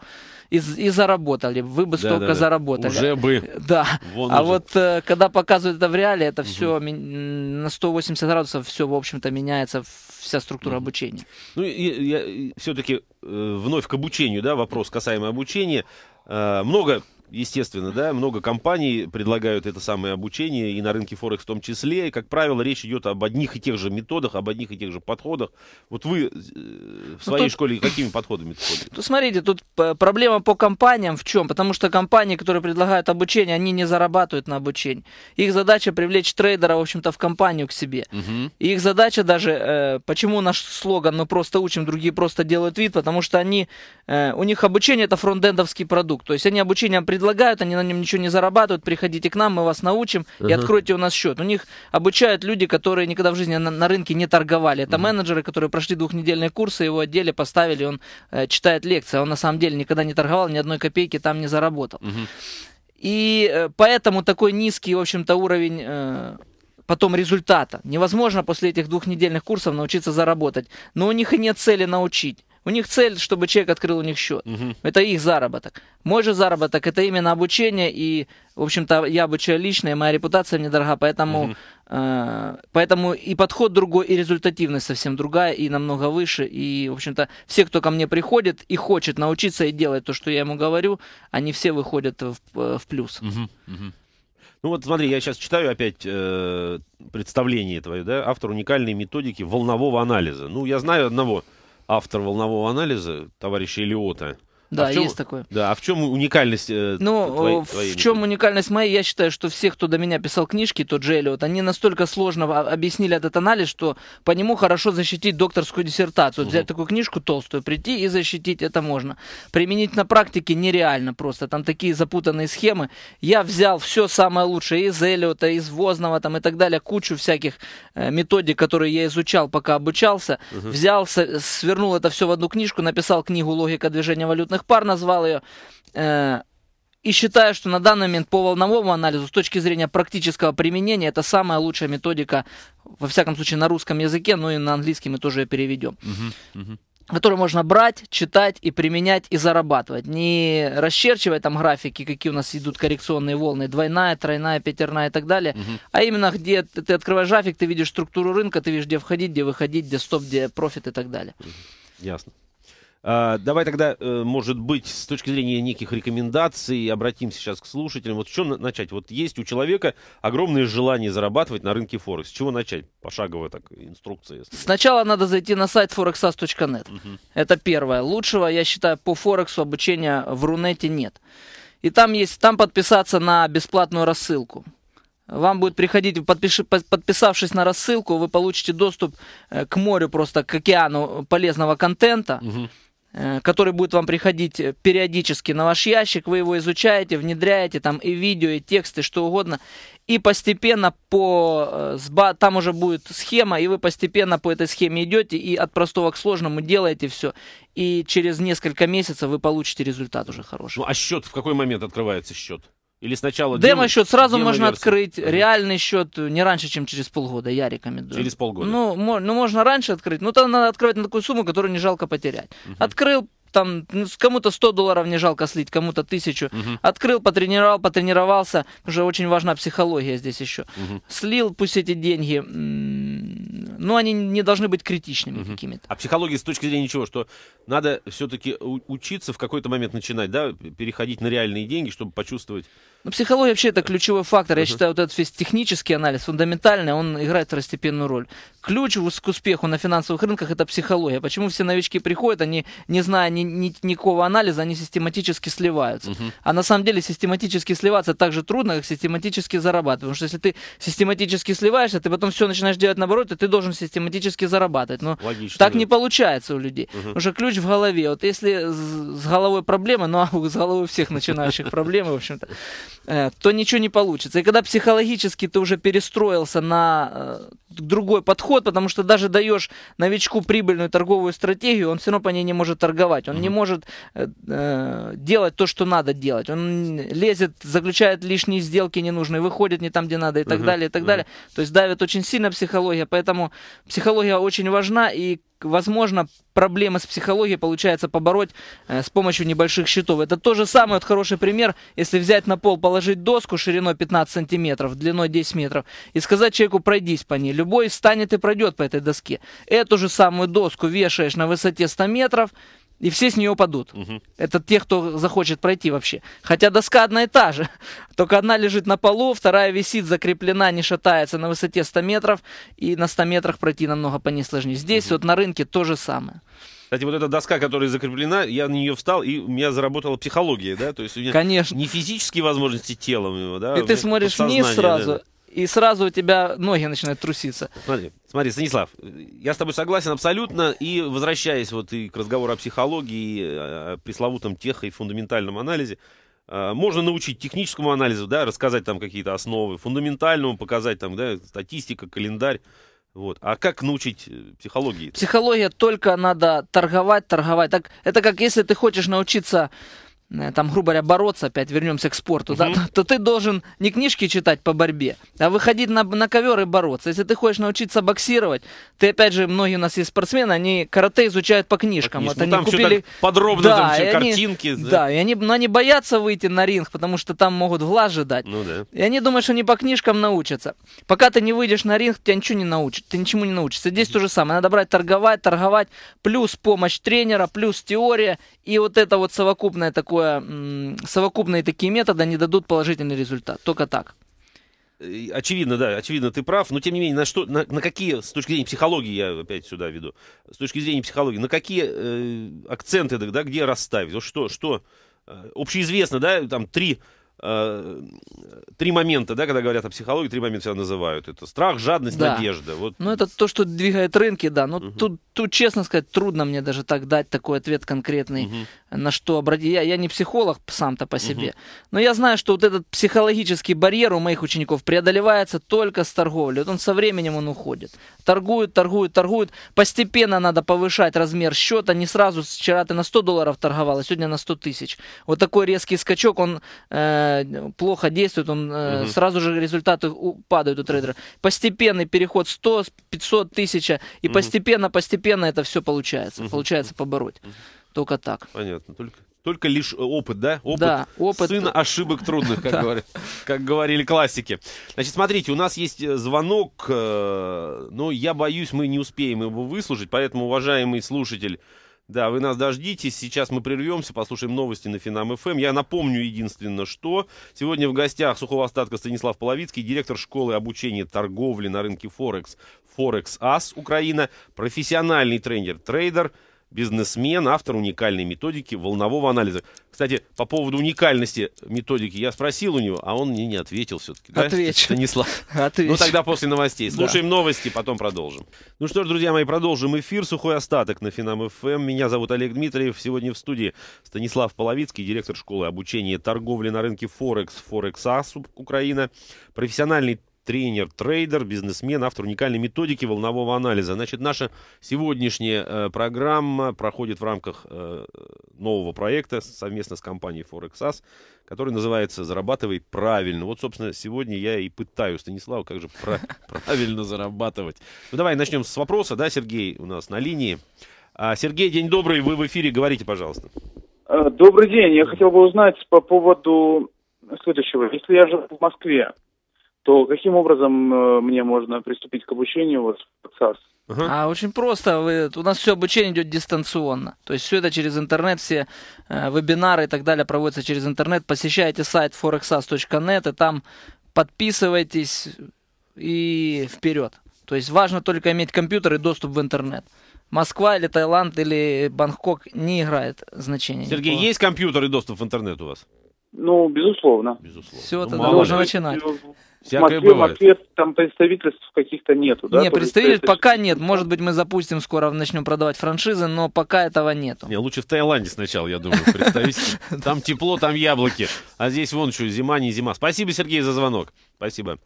и, и заработали. Вы бы да, столько да, заработали. Уже бы. Да. Вон а уже. вот э, когда показывают это в реале, это угу. все на 180 градусов все, в общем-то, меняется вся структура угу. обучения. Ну, я, я все-таки э, вновь к обучению, да, вопрос касаемо обучения. Э, много естественно, да, много компаний предлагают это самое обучение, и на рынке Форекс в том числе. И, как правило, речь идет об одних и тех же методах, об одних и тех же подходах. Вот вы э, в ну, своей ну, тут... школе какими подходами ходите? Смотрите, тут проблема по компаниям в чем? Потому что компании, которые предлагают обучение, они не зарабатывают на обучение. Их задача привлечь трейдера, в общем-то, в компанию к себе. Угу. И их задача даже, э, почему наш слоган «Мы просто учим, другие просто делают вид», потому что они, э, у них обучение это фронтендовский продукт. То есть они обучение предлагают предлагают, они на нем ничего не зарабатывают, приходите к нам, мы вас научим uh-huh. и откройте у нас счет. У них обучают люди, которые никогда в жизни на, на рынке не торговали. Это uh-huh. менеджеры, которые прошли двухнедельные курсы, его отделе поставили, он э, читает лекции, а он на самом деле никогда не торговал, ни одной копейки там не заработал. Uh-huh. И э, поэтому такой низкий, в общем-то, уровень э, потом результата. Невозможно после этих двухнедельных курсов научиться заработать. Но у них и нет цели научить. У них цель, чтобы человек открыл у них счет. Угу. Это их заработок. Мой же заработок это именно обучение, и, в общем-то, я обучаю лично, и моя репутация мне дорога, поэтому, угу. э, поэтому и подход другой, и результативность совсем другая, и намного выше. И, в общем-то, все, кто ко мне приходит и хочет научиться и делать то, что я ему говорю, они все выходят в, э, в плюс. Угу. Угу. Ну вот смотри, я сейчас читаю опять э, представление твое, да, автор уникальной методики волнового анализа. Ну, я знаю одного автор волнового анализа, товарищ Элиота, да, а чем, есть такое. Да, а в чем уникальность э, Ну, твоей, в твоей чем уникальность моей? Я считаю, что все, кто до меня писал книжки, тот же Эллиот, они настолько сложно объяснили этот анализ, что по нему хорошо защитить докторскую диссертацию. Угу. Взять такую книжку толстую, прийти и защитить это можно. Применить на практике нереально просто. Там такие запутанные схемы. Я взял все самое лучшее из Эллиота, из Возного там, и так далее, кучу всяких э, методик, которые я изучал, пока обучался. Угу. Взял, свернул это все в одну книжку, написал книгу «Логика движения валютных Шахпар назвал ее. Э, и считаю, что на данный момент по волновому анализу, с точки зрения практического применения, это самая лучшая методика, во всяком случае, на русском языке, ну и на английском мы тоже ее переведем. которую можно брать, читать и применять и зарабатывать. Не расчерчивая там графики, какие у нас идут коррекционные волны, двойная, тройная, пятерная и так далее, угу. а именно где ты, ты открываешь график, ты видишь структуру рынка, ты видишь, где входить, где выходить, где стоп, где профит и так далее. Ясно. А, давай тогда, э, может быть, с точки зрения неких рекомендаций обратимся сейчас к слушателям. Вот с чего начать? Вот есть у человека огромное желание зарабатывать на рынке Форекс. С чего начать? Пошаговая так инструкция. Если... Сначала надо зайти на сайт forexas.net. Угу. Это первое. Лучшего, я считаю, по Форексу обучения в Рунете нет. И там есть, там подписаться на бесплатную рассылку. Вам будет приходить, подпиши, подписавшись на рассылку, вы получите доступ э, к морю, просто к океану полезного контента. Угу. Э, который будет вам приходить э, периодически на ваш ящик, вы его изучаете, внедряете там и видео, и тексты, что угодно, и постепенно по, э, там уже будет схема, и вы постепенно по этой схеме идете, и от простого к сложному делаете все, и через несколько месяцев вы получите результат уже хороший. Ну а счет, в какой момент открывается счет? Или сначала... Демо-счет сразу можно открыть, ага. реальный счет не раньше, чем через полгода, я рекомендую. Через полгода. Ну, ну можно раньше открыть, но тогда надо открывать на такую сумму, которую не жалко потерять. Угу. Открыл, там ну, кому-то 100 долларов не жалко слить, кому-то 1000. Угу. Открыл, потренировал, потренировался, уже очень важна психология здесь еще. Угу. Слил, пусть эти деньги, но ну, они не должны быть критичными угу. какими-то. А психология с точки зрения чего, что надо все-таки учиться в какой-то момент начинать, да, переходить на реальные деньги, чтобы почувствовать ну, психология вообще это ключевой фактор. Я uh-huh. считаю, вот этот весь технический анализ, фундаментальный, он играет второстепенную роль. Ключ к успеху на финансовых рынках это психология. Почему все новички приходят, они, не зная ни, ни, никакого анализа, они систематически сливаются. Uh-huh. А на самом деле систематически сливаться так же трудно, как систематически зарабатывать. Потому что если ты систематически сливаешься, ты потом все начинаешь делать наоборот, и ты должен систематически зарабатывать. Но Логично, так да. не получается у людей. Угу. Потому что ключ в голове. Вот если с головой проблемы, ну а с головой всех начинающих проблемы, в общем-то. Э, то ничего не получится. И когда психологически ты уже перестроился на э, другой подход, потому что даже даешь новичку прибыльную торговую стратегию, он все равно по ней не может торговать, он mm-hmm. не может э, э, делать то, что надо делать, он лезет, заключает лишние сделки ненужные, выходит не там, где надо и так mm-hmm. далее, и так mm-hmm. далее. То есть давит очень сильно психология, поэтому психология очень важна и возможно, проблемы с психологией получается побороть э, с помощью небольших щитов. Это то же самое, вот хороший пример, если взять на пол, положить доску шириной 15 сантиметров, длиной 10 метров, и сказать человеку, пройдись по ней, любой станет и пройдет по этой доске. Эту же самую доску вешаешь на высоте 100 метров, и все с нее падут. Угу. Это те, кто захочет пройти вообще. Хотя доска одна и та же. Только одна лежит на полу, вторая висит, закреплена, не шатается на высоте 100 метров. И на 100 метрах пройти намного по ней сложнее. Здесь угу. вот на рынке то же самое. Кстати, вот эта доска, которая закреплена, я на нее встал, и у меня заработала психология, да? То есть у меня Конечно. не физические возможности телом его, да? И а ты смотришь вниз сразу, да и сразу у тебя ноги начинают труситься. Смотри, смотри, Станислав, я с тобой согласен абсолютно, и возвращаясь вот и к разговору о психологии, о пресловутом тех и фундаментальном анализе, а, можно научить техническому анализу, да, рассказать там какие-то основы, фундаментальному показать там, да, статистика, календарь. Вот. А как научить э, психологии? Психология только надо торговать, торговать. Так, это как если ты хочешь научиться Э, там, грубо говоря, бороться, опять вернемся к спорту, угу. да, то, то ты должен не книжки читать по борьбе, а выходить на, на ковер и бороться. Если ты хочешь научиться боксировать, ты, опять же, многие у нас есть спортсмены, они карате изучают по книжкам. По книжкам. Вот ну, они там купили... подробно, да, там все картинки. да. да, и они, но ну, они боятся выйти на ринг, потому что там могут глаз дать. Ну, да. И они думают, что они по книжкам научатся. Пока ты не выйдешь на ринг, тебя ничего не научат, ты ничему не научишься. Здесь то же самое, надо брать торговать, торговать, плюс помощь тренера, плюс теория, и вот это вот совокупное такое такое, совокупные такие методы, не дадут положительный результат. Только так. Очевидно, да, очевидно, ты прав. Но тем не менее, на что, на, на какие, с точки зрения психологии, я опять сюда веду, с точки зрения психологии, на какие э, акценты, да, где расставить? Вот что, что э, общеизвестно, да, там три Э, три момента, да, когда говорят о психологии, три момента всегда называют. Это страх, жадность, да. надежда. Вот. Ну, это то, что двигает рынки, да. Но угу. тут, тут, честно сказать, трудно мне даже так дать такой ответ конкретный, угу. на что обратить. Я, я не психолог сам-то по себе. Угу. Но я знаю, что вот этот психологический барьер у моих учеников преодолевается только с торговлей. Вот он со временем он уходит. Торгуют, торгуют, торгуют. Постепенно надо повышать размер счета. Не сразу вчера ты на 100 долларов торговал, а сегодня на 100 тысяч. Вот такой резкий скачок, он... Э, плохо действует, он угу. сразу же результаты падают у трейдера. Постепенный переход 100, 500, 1000, и угу. постепенно, постепенно это все получается. Угу. Получается побороть. Угу. Только так. Понятно. Только, только лишь э, опыт, да? Опыт, да, опыт. Сын ошибок трудных, как, да. говорят, как говорили классики. Значит, смотрите, у нас есть э, звонок, но я боюсь, мы не успеем его выслушать, поэтому, уважаемый слушатель, да, вы нас дождитесь. Сейчас мы прервемся, послушаем новости на Финам ФМ. Эм. Я напомню единственное, что сегодня в гостях сухого остатка Станислав Половицкий, директор школы обучения торговли на рынке Форекс Форекс Ас Украина, профессиональный тренер, трейдер, бизнесмен, автор уникальной методики волнового анализа. Кстати, по поводу уникальности методики я спросил у него, а он мне не ответил все-таки. Да? Отвечу. Станислав. Отвечу. Ну тогда после новостей. Слушаем да. новости, потом продолжим. Ну что ж, друзья мои, продолжим эфир. Сухой остаток на Финам ФМ. Меня зовут Олег Дмитриев. Сегодня в студии Станислав Половицкий, директор школы обучения торговли на рынке Форекс, Форекс Асу Украина, профессиональный тренер, трейдер, бизнесмен, автор уникальной методики волнового анализа. Значит, наша сегодняшняя э, программа проходит в рамках э, нового проекта совместно с компанией ForexAs, который называется «Зарабатывай правильно». Вот, собственно, сегодня я и пытаю Станислава, как же правильно зарабатывать. Ну, давай начнем с вопроса, да, Сергей у нас на линии. А, Сергей, день добрый, вы в эфире, говорите, пожалуйста. Э, добрый день, я хотел бы узнать по поводу следующего. Если я живу в Москве, то каким образом э, мне можно приступить к обучению вот в САС? Uh-huh. А очень просто. у нас все обучение идет дистанционно. То есть все это через интернет, все э, вебинары и так далее проводятся через интернет. Посещайте сайт forexas.net и там подписывайтесь и вперед. То есть важно только иметь компьютер и доступ в интернет. Москва или Таиланд или Бангкок не играет значения. Сергей, никакого. есть компьютер и доступ в интернет у вас? Ну, безусловно. Безусловно. Все, ну, тогда можно начинать. Всякое Москве, бывает. Москве там представительств каких-то нету, да? Нет, представительств пока нет. Может быть, мы запустим скоро, начнем продавать франшизы, но пока этого нету. Не, лучше в Таиланде сначала, я думаю, представительство. Там тепло, там яблоки. А здесь вон что, зима, не зима. Спасибо, Сергей, за звонок. Спасибо.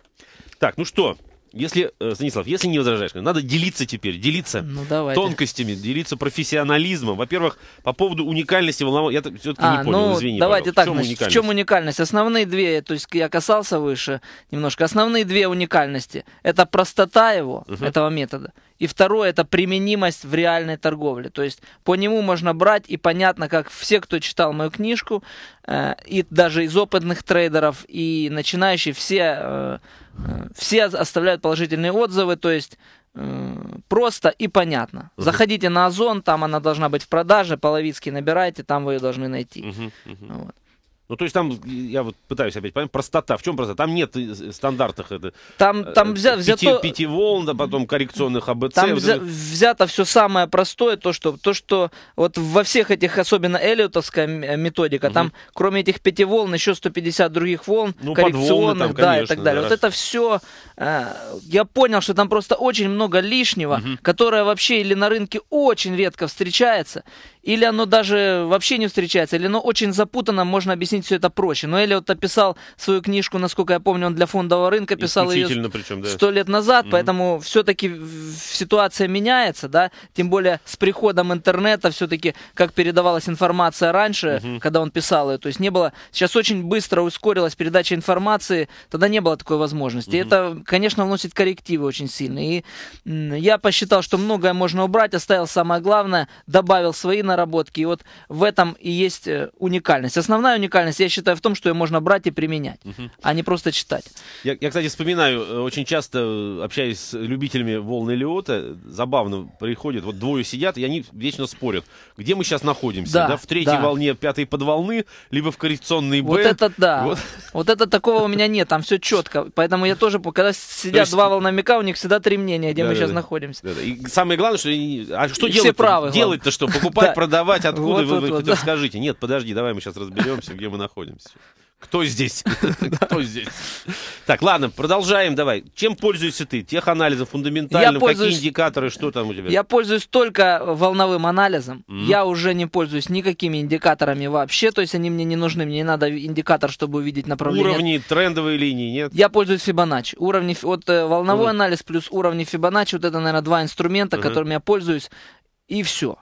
Так, ну что, если, э, Станислав, если не возражаешь, надо делиться теперь, делиться ну, давай тонкостями, делиться профессионализмом. Во-первых, по поводу уникальности волнового, я все-таки а, не понял, ну, извини. Давайте так, в чем, значит, уникальность? в чем уникальность? Основные две, то есть я касался выше немножко, основные две уникальности. Это простота его, uh этого метода, и второе – это применимость в реальной торговле. То есть по нему можно брать, и понятно, как все, кто читал мою книжку, э, и даже из опытных трейдеров, и начинающие, все, э, э все оставляют положительные отзывы. То есть э, просто и понятно. Угу. Заходите на Озон, там она должна быть в продаже, половицкий набирайте, там вы ее должны найти. Угу, угу. Вот. Ну, то есть там, я вот пытаюсь опять понять, простота. В чем простота? Там нет э, э, стандартных это, там, э, там взя, пяти, взято... пяти волн, да, потом коррекционных АБЦ. Там вот взя, это... взято все самое простое, то что, то, что вот во всех этих, особенно эллиотовская методика, угу. там кроме этих пяти волн еще 150 других волн, ну, коррекционных, там, конечно, да, и так далее. Да. Вот это все, э, я понял, что там просто очень много лишнего, угу. которое вообще или на рынке очень редко встречается, или оно даже вообще не встречается, или оно очень запутано, можно объяснить все это проще. Но Эллиот описал свою книжку, насколько я помню, он для фондового рынка писал ее сто да. лет назад, угу. поэтому все-таки ситуация меняется, да, тем более с приходом интернета все-таки, как передавалась информация раньше, угу. когда он писал ее, то есть не было, сейчас очень быстро ускорилась передача информации, тогда не было такой возможности. Угу. Это, конечно, вносит коррективы очень сильно, и я посчитал, что многое можно убрать, оставил самое главное, добавил свои на наработки. И вот в этом и есть э, уникальность. Основная уникальность, я считаю, в том, что ее можно брать и применять, угу. а не просто читать. Я, я, кстати, вспоминаю, э, очень часто э, общаюсь с любителями волны Лиота, забавно приходит вот двое сидят, и они вечно спорят, где мы сейчас находимся, да, да в третьей да. волне, в пятой подволны, либо в коррекционный Б. Вот это да, вот, вот это такого у меня нет, там все четко, поэтому я тоже, когда сидят есть... два волномика, у них всегда три мнения, где да, мы да, сейчас да. находимся. Да, да. И самое главное, что, а что делать? Все правы. Делать-то что? Покупать продавать, откуда вот, вы, вот, вы вот, скажите. Нет, подожди, давай мы сейчас разберемся, где мы находимся. Кто здесь? Кто здесь? Так, ладно, продолжаем давай. Чем пользуешься ты? тех анализов фундаментальным? Какие индикаторы? Что там у тебя? Я пользуюсь только волновым анализом. Я уже не пользуюсь никакими индикаторами вообще. То есть они мне не нужны. Мне не надо индикатор, чтобы увидеть направление. Уровни трендовые линии, нет? Я пользуюсь Фибоначчи. Уровни, вот э, волновой анализ плюс уровни Фибоначчи. Вот это, наверное, два инструмента, которыми я пользуюсь. И все.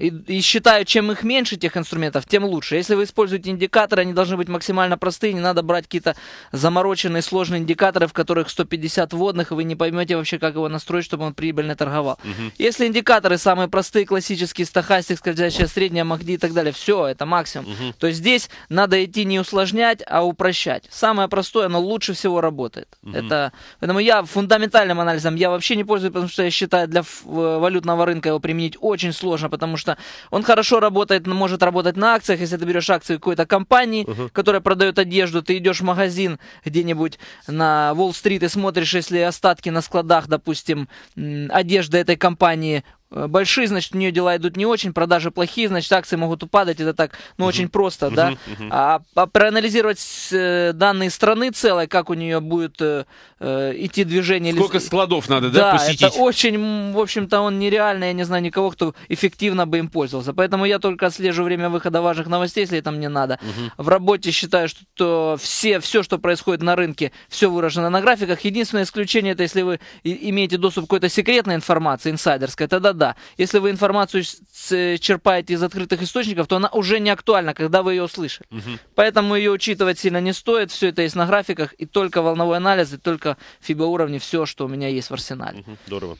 И, и считаю, чем их меньше тех инструментов, тем лучше. Если вы используете индикаторы, они должны быть максимально простые, не надо брать какие-то замороченные сложные индикаторы, в которых 150 водных, и вы не поймете вообще, как его настроить, чтобы он прибыльно торговал. uh Если индикаторы самые простые, классические, стахастик, скользящая средняя, МАКДИ и так далее, все, это максимум. uh То есть здесь надо идти не усложнять, а упрощать. Самое простое, оно лучше всего работает. uh Это... Поэтому я фундаментальным анализом я вообще не пользуюсь, потому что я считаю, для э, валютного рынка его применить очень сложно, потому потому что он хорошо работает, может работать на акциях. Если ты берешь акции какой-то компании, uh-huh. которая продает одежду, ты идешь в магазин где-нибудь на Уолл-стрит и смотришь, если остатки на складах, допустим, одежды этой компании Э, большие, значит, у нее дела идут не очень, продажи плохие, значит, акции могут упадать, это так, ну, uh очень просто, uh да. uh А, а проанализировать э, данные страны целой, как у нее будет э, э, идти движение. Сколько или... складов надо, да, да посетить? это очень, в общем-то, он нереально, я не знаю никого, кто эффективно бы им пользовался. Поэтому я только отслежу время выхода важных новостей, если это мне надо. В работе считаю, что все, все, что происходит на рынке, все выражено на графиках. Единственное исключение, это если вы имеете доступ к какой-то секретной информации, инсайдерской, тогда да, ерунда. Если вы информацию черпаете из открытых источников, то она уже не актуальна, когда вы ее услышали. Угу. Поэтому ее учитывать сильно не стоит. Все это есть на графиках, и только волновой анализ, и только фибоуровни, все, что у меня есть в арсенале. Угу. Здорово.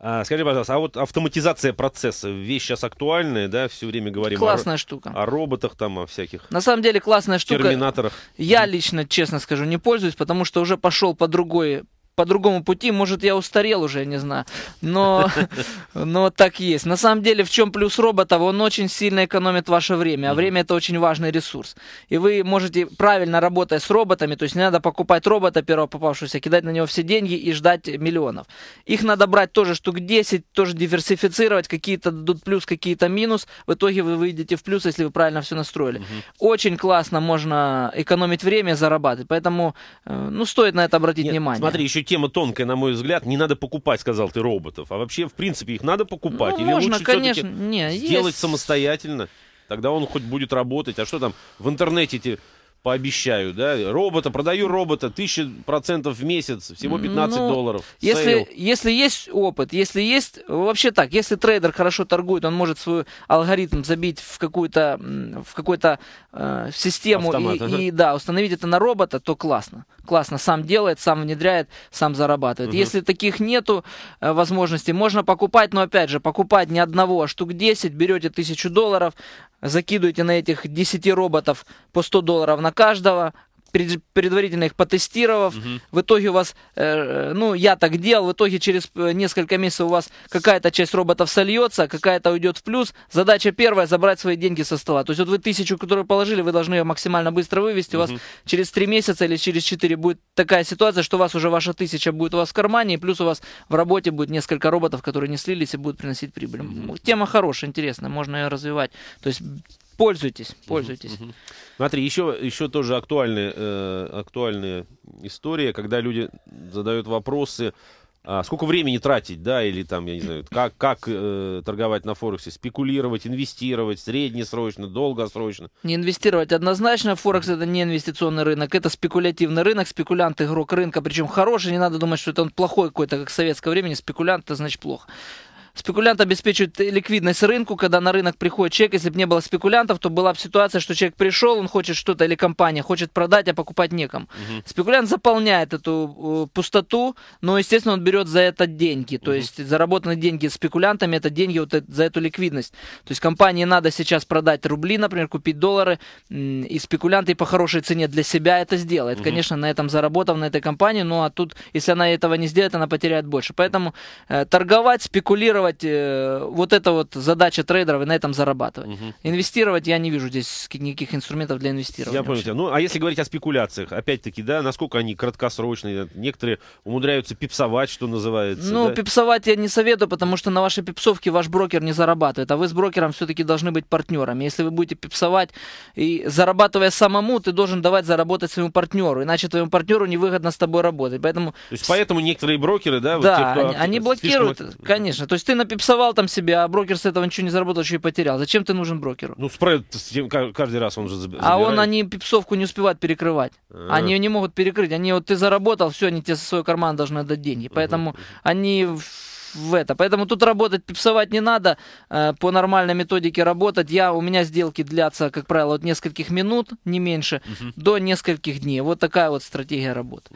А, скажи, пожалуйста, а вот автоматизация процесса, вещь сейчас актуальная, да, все время говорим классная о, штука. о роботах там, о всяких. На самом деле классная штука. Терминаторах. Я лично, честно скажу, не пользуюсь, потому что уже пошел по другой по другому пути. Может, я устарел уже, не знаю. Но, но так есть. На самом деле, в чем плюс робота? Он очень сильно экономит ваше время. А время это очень важный ресурс. И вы можете, правильно работая с роботами, то есть не надо покупать робота первого попавшегося, а кидать на него все деньги и ждать миллионов. Их надо брать тоже штук 10, тоже диверсифицировать. Какие-то дадут плюс, какие-то минус. В итоге вы выйдете в плюс, если вы правильно все настроили. Очень классно можно экономить время, зарабатывать. Поэтому, э, ну, стоит на это обратить Нет, внимание. Смотри, еще тема тонкая, на мой взгляд. Не надо покупать, сказал ты, роботов. А вообще, в принципе, их надо покупать? Ну, Или можно, лучше конечно. Не, сделать есть... самостоятельно? Тогда он хоть будет работать. А что там в интернете эти пообещаю, да, робота, продаю робота, 1000% в месяц, всего 15 ну, долларов. Если, если есть опыт, если есть, вообще так, если трейдер хорошо торгует, он может свой алгоритм забить в какую-то в какую-то э, систему Автомат, и, ага. и, да, установить это на робота, то классно. Классно, сам делает, сам внедряет, сам зарабатывает. Угу. Если таких нету э, возможностей, можно покупать, но опять же, покупать не одного, а штук 10, берете 1000 долларов, закидываете на этих 10 роботов по 100 долларов на каждого, предварительно их потестировав, угу. в итоге у вас, э, ну, я так делал, в итоге через э, несколько месяцев у вас какая-то часть роботов сольется, какая-то уйдет в плюс. Задача первая – забрать свои деньги со стола. То есть вот вы тысячу, которую положили, вы должны ее максимально быстро вывести. Угу. У вас через три месяца или через четыре будет такая ситуация, что у вас уже ваша тысяча будет у вас в кармане, и плюс у вас в работе будет несколько роботов, которые не слились и будут приносить прибыль. Угу. Тема хорошая, интересная, можно ее развивать. То есть Пользуйтесь, пользуйтесь. Угу, угу. Смотри, еще, еще тоже актуальная, э, актуальная история, когда люди задают вопросы, а сколько времени тратить, да, или там, я не знаю, как, как э, торговать на Форексе, спекулировать, инвестировать, среднесрочно, долгосрочно. Не инвестировать однозначно, Форекс это не инвестиционный рынок, это спекулятивный рынок, спекулянт игрок рынка, причем хороший, не надо думать, что это он плохой какой-то, как в советское время, спекулянт, это значит плохо. Спекулянт обеспечивает ликвидность рынку, когда на рынок приходит человек. Если бы не было спекулянтов, то была бы ситуация, что человек пришел, он хочет что-то или компания хочет продать, а покупать некому. Угу. Спекулянт заполняет эту э, пустоту, но, естественно, он берет за это деньги. То угу. есть заработанные деньги спекулянтами это деньги вот э, за эту ликвидность. То есть компании надо сейчас продать рубли, например, купить доллары, и спекулянты по хорошей цене для себя это сделают. Угу. Конечно, на этом заработав, на этой компании, ну а тут, если она этого не сделает, она потеряет больше. Поэтому э, торговать, спекулировать инвестировать, э, вот это вот задача трейдеров и на этом зарабатывать. Угу. Инвестировать я не вижу здесь никаких инструментов для инвестирования. Я понял тебя. Ну, а если говорить о спекуляциях, опять-таки, да, насколько они краткосрочные, некоторые умудряются пипсовать, что называется. Ну, да? пипсовать я не советую, потому что на вашей пипсовке ваш брокер не зарабатывает, а вы с брокером все-таки должны быть партнерами. Если вы будете пипсовать и зарабатывая самому, ты должен давать заработать своему партнеру, иначе твоему партнеру невыгодно с тобой работать. Поэтому... То есть поэтому некоторые брокеры, да, да те, кто они, они блокируют, слишком... конечно. То есть ты напипсовал там себе, а брокер с этого ничего не заработал, еще и потерял. Зачем ты нужен брокеру? Ну, справит с тем, каждый раз он же забирает. А он, они пипсовку не успевают перекрывать. А-а-а. Они ее не могут перекрыть. Они вот ты заработал, все, они тебе со своего кармана должны отдать деньги. Поэтому угу. они в это. Поэтому тут работать, пипсовать не надо. Э, по нормальной методике работать. Я, у меня сделки длятся, как правило, от нескольких минут, не меньше, угу. до нескольких дней. Вот такая вот стратегия работы.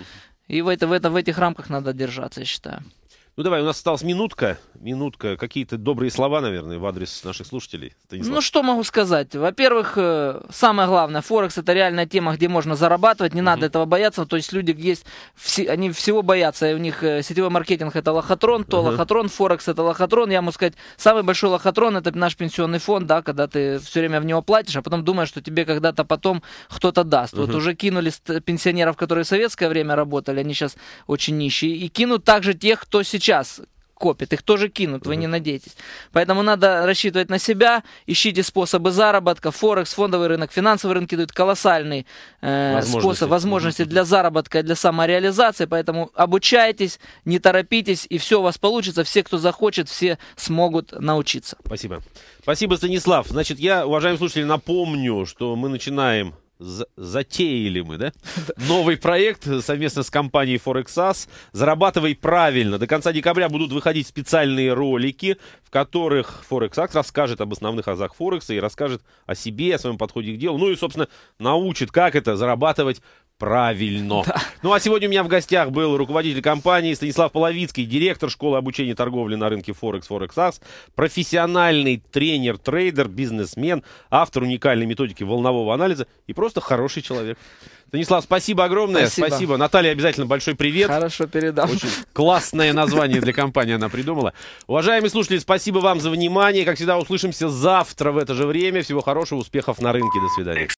И в, это, в, это, в этих рамках надо держаться, я считаю. Ну давай, у нас осталась минутка. Минутка. Какие-то добрые слова, наверное, в адрес наших слушателей. Станислав. Ну что могу сказать? Во-первых, э, самое главное, Форекс это реальная тема, где можно зарабатывать, не угу. надо этого бояться. То есть люди есть, они всего боятся. И у них э, сетевой маркетинг это лохотрон, то угу. лохотрон, Форекс это лохотрон. Я могу сказать, самый большой лохотрон это наш пенсионный фонд, да, когда ты все время в него платишь, а потом думаешь, что тебе когда-то потом кто-то даст. Угу. Вот уже кинули пенсионеров, которые в советское время работали, они сейчас очень нищие. И кинут также тех, кто сейчас сейчас копит, их тоже кинут, вы не надейтесь. Поэтому надо рассчитывать на себя, ищите способы заработка, форекс, фондовый рынок, финансовые рынки дают колоссальный э, возможности. способ, возможности для заработка и для самореализации, поэтому обучайтесь, не торопитесь, и все у вас получится, все, кто захочет, все смогут научиться. Спасибо. Спасибо, Станислав. Значит, я, уважаемые слушатели, напомню, что мы начинаем затеяли мы, да? Новый проект совместно с компанией Forexas. Зарабатывай правильно. До конца декабря будут выходить специальные ролики, в которых Forexas расскажет об основных азах Форекса и расскажет о себе, о своем подходе к делу. Ну и, собственно, научит, как это зарабатывать правильно. Да. Ну а сегодня у меня в гостях был руководитель компании Станислав Половицкий, директор школы обучения торговли на рынке Форекс, Форекс профессиональный тренер, трейдер, бизнесмен, автор уникальной методики волнового анализа и просто хороший человек. Станислав, спасибо огромное. Спасибо. спасибо. Наталья, обязательно большой привет. Хорошо передам. Очень классное название для компании она придумала. Уважаемые слушатели, спасибо вам за внимание. Как всегда, услышимся завтра в это же время. Всего хорошего, успехов на рынке. До свидания.